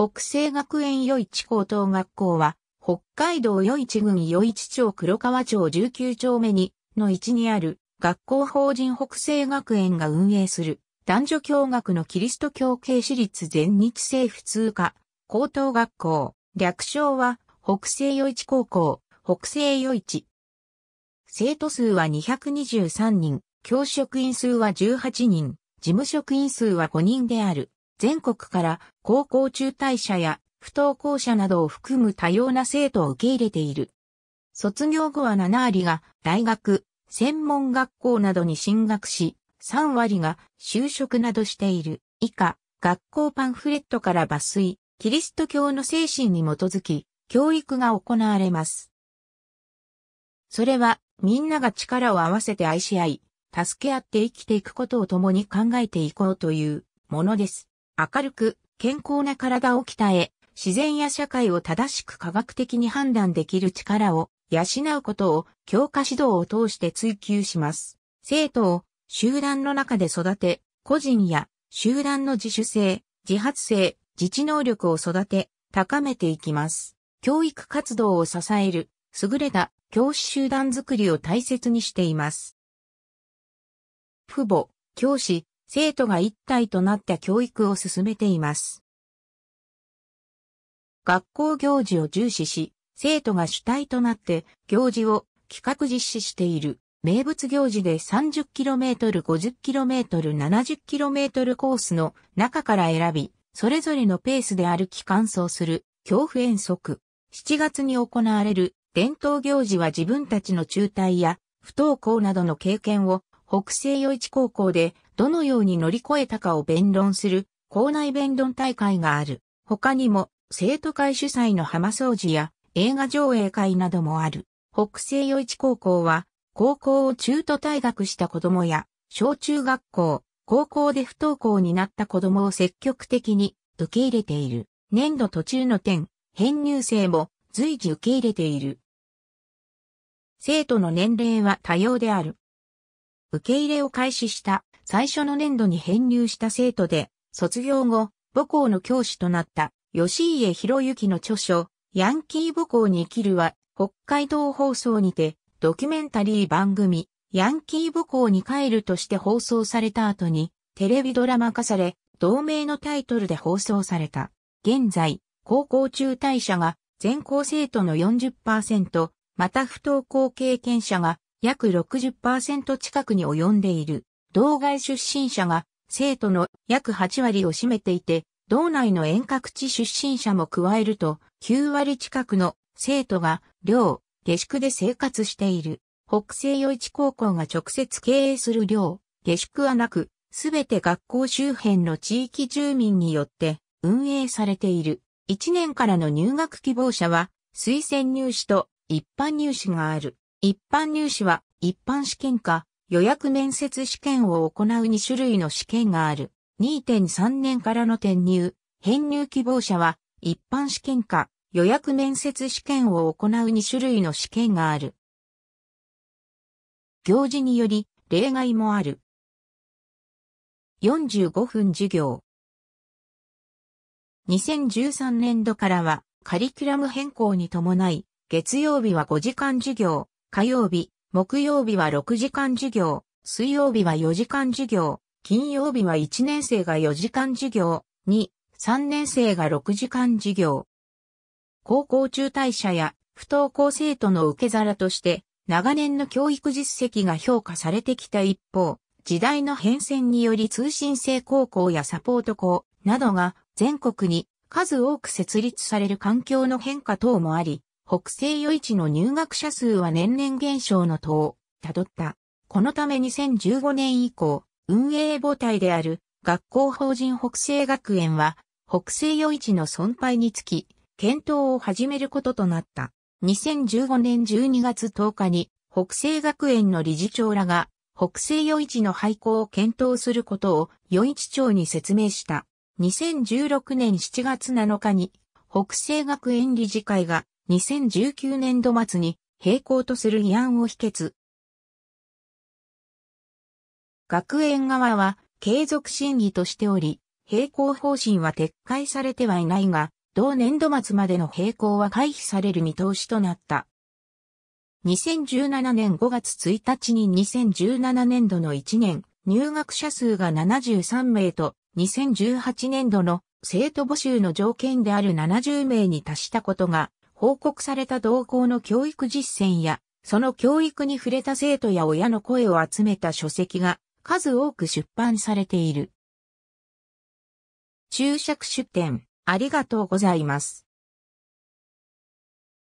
北西学園余市高等学校は、北海道余市郡余市町黒川町19丁目に、の位置にある、学校法人北西学園が運営する、男女共学のキリスト教系私立全日制普通科、高等学校、略称は、北西余市高校、北西余市。生徒数は223人、教職員数は18人、事務職員数は5人である。全国から高校中退者や不登校者などを含む多様な生徒を受け入れている。卒業後は7割が大学、専門学校などに進学し、3割が就職などしている。以下、学校パンフレットから抜粋、キリスト教の精神に基づき、教育が行われます。それは、みんなが力を合わせて愛し合い、助け合って生きていくことを共に考えていこうというものです。明るく、健康な体を鍛え、自然や社会を正しく科学的に判断できる力を養うことを教科指導を通して追求します。生徒を集団の中で育て、個人や集団の自主性、自発性、自治能力を育て、高めていきます。教育活動を支える、優れた教師集団づくりを大切にしています。父母、教師、生徒が一体となった教育を進めています。学校行事を重視し、生徒が主体となって行事を企画実施している。名物行事で 30km、50km、70km コースの中から選び、それぞれのペースで歩き完走する恐怖遠足。7月に行われる伝統行事は自分たちの中退や不登校などの経験を北西余一高校でどのように乗り越えたかを弁論する校内弁論大会がある。他にも生徒会主催の浜掃除や映画上映会などもある。北西余市高校は高校を中途退学した子供や小中学校、高校で不登校になった子供を積極的に受け入れている。年度途中の点、編入生も随時受け入れている。生徒の年齢は多様である。受け入れを開始した最初の年度に編入した生徒で、卒業後、母校の教師となった吉家博之の著書、ヤンキー母校に生きるは、北海道放送にて、ドキュメンタリー番組、ヤンキー母校に帰るとして放送された後に、テレビドラマ化され、同名のタイトルで放送された。現在、高校中退者が全校生徒の40%、また不登校経験者が約60%近くに及んでいる。道外出身者が生徒の約8割を占めていて、道内の遠隔地出身者も加えると、9割近くの生徒が寮、下宿で生活している。北西余市高校が直接経営する寮、下宿はなく、すべて学校周辺の地域住民によって運営されている。1年からの入学希望者は、推薦入試と一般入試がある。一般入試は一般試験か予約面接試験を行う2種類の試験がある。2.3年からの転入、編入希望者は一般試験か予約面接試験を行う2種類の試験がある。行事により例外もある。45分授業。2013年度からはカリキュラム変更に伴い、月曜日は5時間授業、火曜日木曜日は6時間授業、水曜日は4時間授業、金曜日は1年生が4時間授業、2、3年生が6時間授業。高校中退者や不登校生徒の受け皿として、長年の教育実績が評価されてきた一方、時代の変遷により通信制高校やサポート校などが全国に数多く設立される環境の変化等もあり、北西余市の入学者数は年々減少の等、をどった。このため2015年以降、運営母体である学校法人北西学園は、北西余市の存廃につき、検討を始めることとなった。2015年12月10日に、北西学園の理事長らが、北西余市の廃校を検討することを余市長に説明した。2016年7月7日に、北西学園理事会が2019年度末に並行とする議案を否決。学園側は継続審議としており、並行方針は撤回されてはいないが、同年度末までの並行は回避される見通しとなった。2017年5月1日に2017年度の1年、入学者数が73名と、2018年度の生徒募集の条件である70名に達したことが報告された同校の教育実践や、その教育に触れた生徒や親の声を集めた書籍が数多く出版されている。注釈出典、ありがとうございます。